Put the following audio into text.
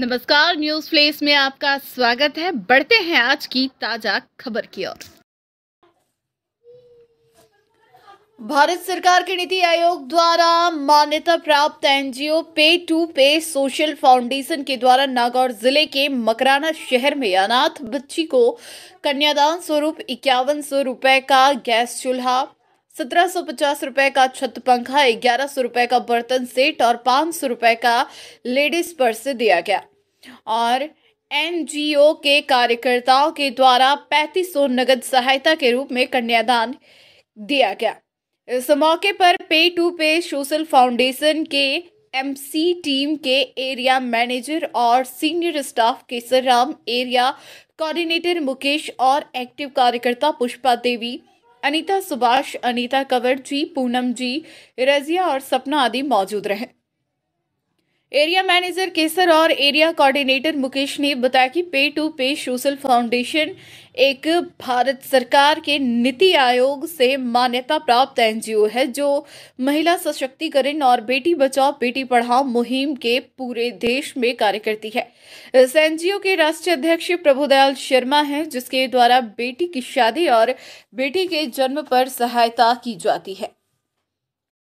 नमस्कार news place में आपका स्वागत है बढ़ते हैं आज की ताजा खबर की ओर भारत सरकार के नीति आयोग द्वारा मान्यता प्राप्त एनजीओ पे टू पे सोशल फाउंडेशन के द्वारा नागौर जिले के मकराना शहर में अनाथ बच्ची को कन्यादान स्वरूप इक्यावन सौ रुपए का गैस चूल्हा सत्रह सौ पचास रुपए का छत पंखा ग्यारह सौ रुपए का बर्तन सेट और पाँच सौ रुपए का लेडीज पर्स दिया गया और एनजीओ के कार्यकर्ताओं के द्वारा पैंतीस सौ नगद सहायता के रूप में कन्यादान दिया गया इस मौके पर pay to pay social foundation के एमसी टीम के एरिया मैनेजर और senior staff Kesar Ram area coordinator Mukesh और एक्टिव कार्यकर्ता पुष्पा देवी अनीता सुभाष अनीता कंवर जी पूनम जी रजिया और सपना आदि मौजूद रहे एरिया मैनेजर केसर और एरिया कोऑर्डिनेटर मुकेश ने बताया कि पे टू पे सोशल फाउंडेशन एक भारत सरकार के नीति आयोग से मान्यता प्राप्त एनजीओ है जो महिला सशक्तिकरण और बेटी बचाओ बेटी पढ़ाओ मुहिम के पूरे देश में कार्य करती है इस एनजीओ के राष्ट्रीय अध्यक्ष प्रभुदयाल शर्मा हैं जिसके द्वारा बेटी की शादी और बेटी के जन्म पर सहायता की जाती है